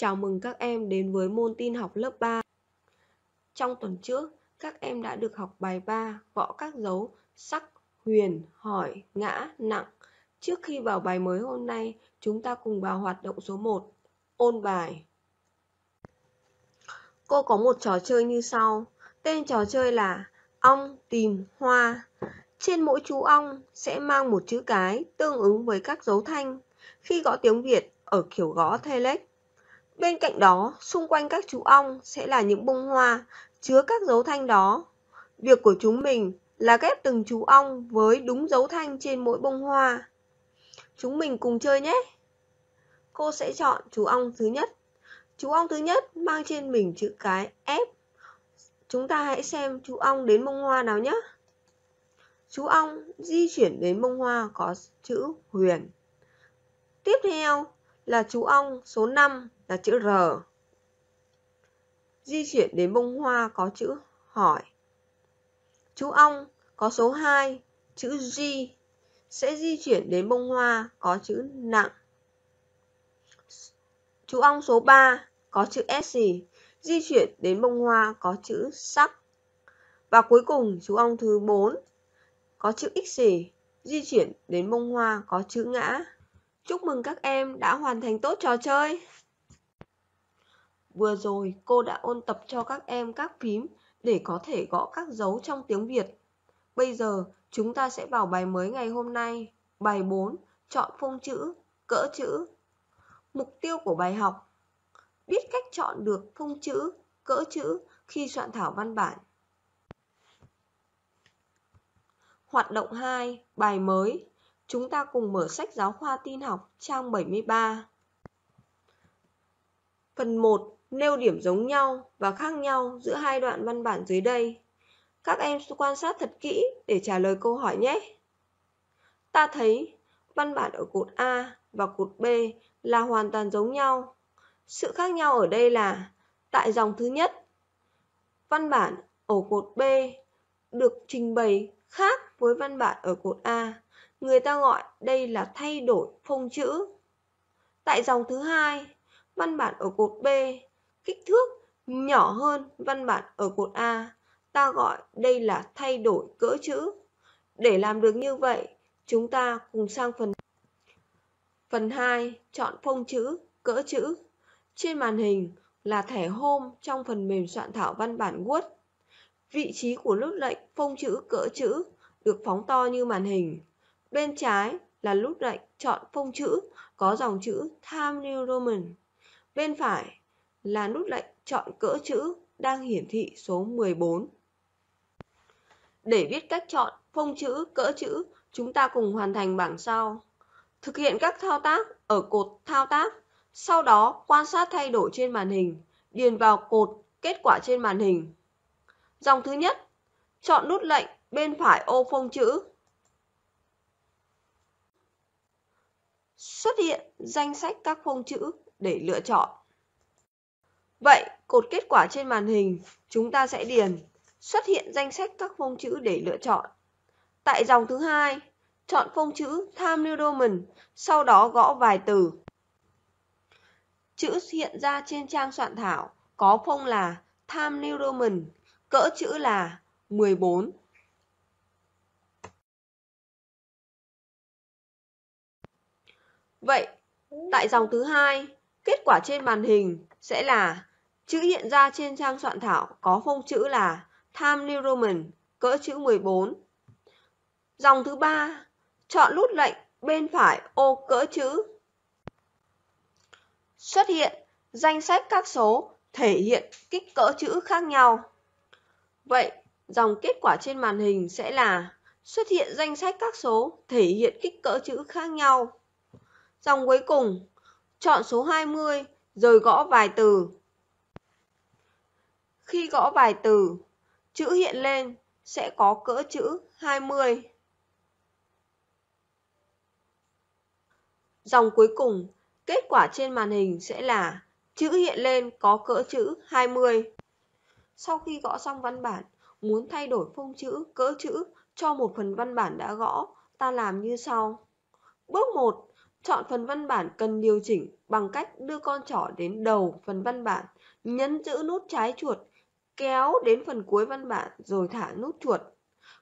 Chào mừng các em đến với môn tin học lớp 3. Trong tuần trước, các em đã được học bài 3 gõ các dấu sắc, huyền, hỏi, ngã, nặng. Trước khi vào bài mới hôm nay, chúng ta cùng vào hoạt động số 1, ôn bài. Cô có một trò chơi như sau. Tên trò chơi là Ong tìm hoa. Trên mỗi chú ong sẽ mang một chữ cái tương ứng với các dấu thanh. Khi gõ tiếng Việt ở kiểu gõ Telex, Bên cạnh đó, xung quanh các chú ong sẽ là những bông hoa chứa các dấu thanh đó. Việc của chúng mình là ghép từng chú ong với đúng dấu thanh trên mỗi bông hoa. Chúng mình cùng chơi nhé! Cô sẽ chọn chú ong thứ nhất. Chú ong thứ nhất mang trên mình chữ cái F. Chúng ta hãy xem chú ong đến bông hoa nào nhé. Chú ong di chuyển đến bông hoa có chữ huyền. Tiếp theo, là chú ong, số 5 là chữ R. Di chuyển đến bông hoa có chữ hỏi. Chú ong có số 2, chữ G sẽ di chuyển đến bông hoa có chữ nặng. Chú ong số 3 có chữ S di chuyển đến bông hoa có chữ sắc. Và cuối cùng chú ong thứ 4 có chữ X di chuyển đến bông hoa có chữ ngã. Chúc mừng các em đã hoàn thành tốt trò chơi. Vừa rồi cô đã ôn tập cho các em các phím để có thể gõ các dấu trong tiếng Việt. Bây giờ chúng ta sẽ vào bài mới ngày hôm nay. Bài 4, chọn phông chữ, cỡ chữ. Mục tiêu của bài học Biết cách chọn được phông chữ, cỡ chữ khi soạn thảo văn bản. Hoạt động 2, bài mới Chúng ta cùng mở sách giáo khoa tin học trang 73. Phần 1. Nêu điểm giống nhau và khác nhau giữa hai đoạn văn bản dưới đây. Các em quan sát thật kỹ để trả lời câu hỏi nhé. Ta thấy văn bản ở cột A và cột B là hoàn toàn giống nhau. Sự khác nhau ở đây là tại dòng thứ nhất, văn bản ở cột B được trình bày khác với văn bản ở cột A người ta gọi đây là thay đổi phông chữ. Tại dòng thứ hai, văn bản ở cột B kích thước nhỏ hơn văn bản ở cột A, ta gọi đây là thay đổi cỡ chữ. Để làm được như vậy, chúng ta cùng sang phần Phần 2, chọn phông chữ, cỡ chữ. Trên màn hình là thẻ Home trong phần mềm soạn thảo văn bản Word. Vị trí của nút lệnh phông chữ cỡ chữ được phóng to như màn hình. Bên trái là nút lệnh chọn phông chữ có dòng chữ Times New Roman. Bên phải là nút lệnh chọn cỡ chữ đang hiển thị số 14. Để biết cách chọn phông chữ, cỡ chữ, chúng ta cùng hoàn thành bảng sau. Thực hiện các thao tác ở cột thao tác, sau đó quan sát thay đổi trên màn hình, điền vào cột kết quả trên màn hình. Dòng thứ nhất, chọn nút lệnh bên phải ô phông chữ xuất hiện danh sách các phông chữ để lựa chọn. Vậy, cột kết quả trên màn hình, chúng ta sẽ điền xuất hiện danh sách các phông chữ để lựa chọn. Tại dòng thứ hai, chọn phông chữ Time New Roman, sau đó gõ vài từ. Chữ hiện ra trên trang soạn thảo có phông là Time New Roman, cỡ chữ là 14 Vậy, tại dòng thứ hai, kết quả trên màn hình sẽ là chữ hiện ra trên trang soạn thảo có phông chữ là Times New Roman cỡ chữ 14. Dòng thứ ba, chọn nút lệnh bên phải ô cỡ chữ. Xuất hiện danh sách các số thể hiện kích cỡ chữ khác nhau. Vậy, dòng kết quả trên màn hình sẽ là xuất hiện danh sách các số thể hiện kích cỡ chữ khác nhau. Dòng cuối cùng, chọn số 20 rồi gõ vài từ. Khi gõ vài từ, chữ hiện lên sẽ có cỡ chữ 20. Dòng cuối cùng, kết quả trên màn hình sẽ là chữ hiện lên có cỡ chữ 20. Sau khi gõ xong văn bản, muốn thay đổi phông chữ, cỡ chữ cho một phần văn bản đã gõ, ta làm như sau. Bước 1. Chọn phần văn bản cần điều chỉnh bằng cách đưa con trỏ đến đầu phần văn bản, nhấn giữ nút trái chuột, kéo đến phần cuối văn bản rồi thả nút chuột.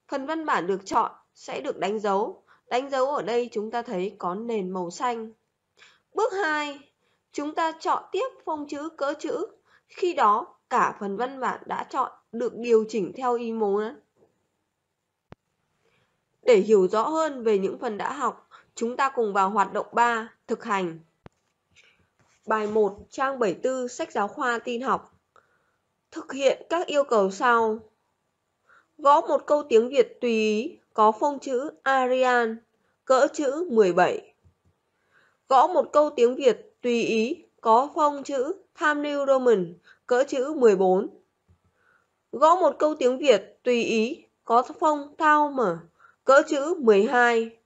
Phần văn bản được chọn sẽ được đánh dấu. Đánh dấu ở đây chúng ta thấy có nền màu xanh. Bước 2, chúng ta chọn tiếp phông chữ cỡ chữ. Khi đó, cả phần văn bản đã chọn được điều chỉnh theo ý muốn. Để hiểu rõ hơn về những phần đã học, Chúng ta cùng vào hoạt động 3, thực hành. Bài 1, trang 74, sách giáo khoa tin học. Thực hiện các yêu cầu sau. Gõ một câu tiếng Việt tùy ý, có phông chữ Arian, cỡ chữ 17. Gõ một câu tiếng Việt tùy ý, có phông chữ Tham New Roman, cỡ chữ 14. Gõ một câu tiếng Việt tùy ý, có phông Thao Mở, cỡ chữ 12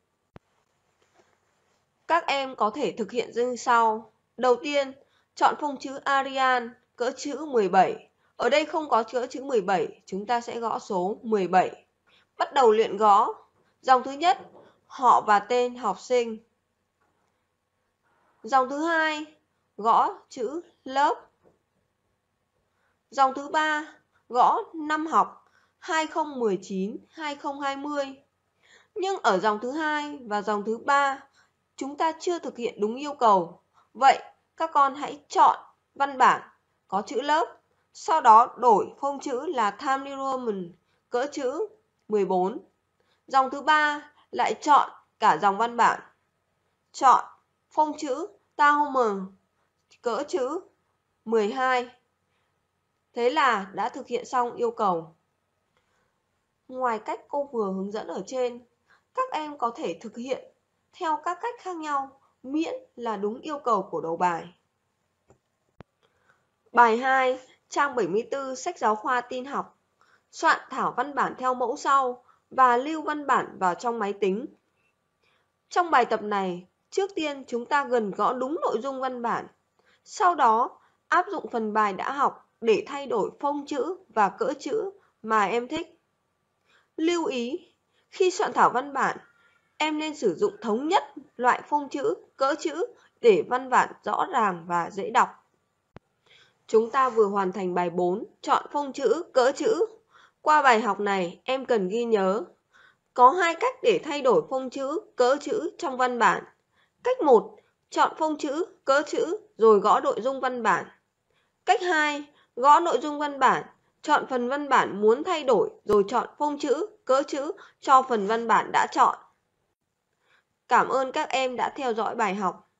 các em có thể thực hiện như sau. Đầu tiên, chọn phông chữ Arial cỡ chữ 17. Ở đây không có chữ chữ 17, chúng ta sẽ gõ số 17. Bắt đầu luyện gõ. Dòng thứ nhất, họ và tên học sinh. Dòng thứ hai, gõ chữ lớp. Dòng thứ ba, gõ năm học 2019-2020. Nhưng ở dòng thứ hai và dòng thứ ba chúng ta chưa thực hiện đúng yêu cầu. Vậy, các con hãy chọn văn bản có chữ lớp, sau đó đổi phông chữ là Times New Roman cỡ chữ 14. Dòng thứ ba lại chọn cả dòng văn bản. Chọn phông chữ Tahomer cỡ chữ 12. Thế là đã thực hiện xong yêu cầu. Ngoài cách cô vừa hướng dẫn ở trên, các em có thể thực hiện theo các cách khác nhau miễn là đúng yêu cầu của đầu bài. Bài 2, trang 74 sách giáo khoa tin học. Soạn thảo văn bản theo mẫu sau và lưu văn bản vào trong máy tính. Trong bài tập này, trước tiên chúng ta gần gõ đúng nội dung văn bản. Sau đó, áp dụng phần bài đã học để thay đổi phông chữ và cỡ chữ mà em thích. Lưu ý, khi soạn thảo văn bản, em nên sử dụng thống nhất loại phông chữ, cỡ chữ để văn bản rõ ràng và dễ đọc. Chúng ta vừa hoàn thành bài 4, chọn phông chữ, cỡ chữ. Qua bài học này, em cần ghi nhớ có hai cách để thay đổi phông chữ, cỡ chữ trong văn bản. Cách 1, chọn phông chữ, cỡ chữ rồi gõ nội dung văn bản. Cách 2, gõ nội dung văn bản, chọn phần văn bản muốn thay đổi rồi chọn phông chữ, cỡ chữ cho phần văn bản đã chọn cảm ơn các em đã theo dõi bài học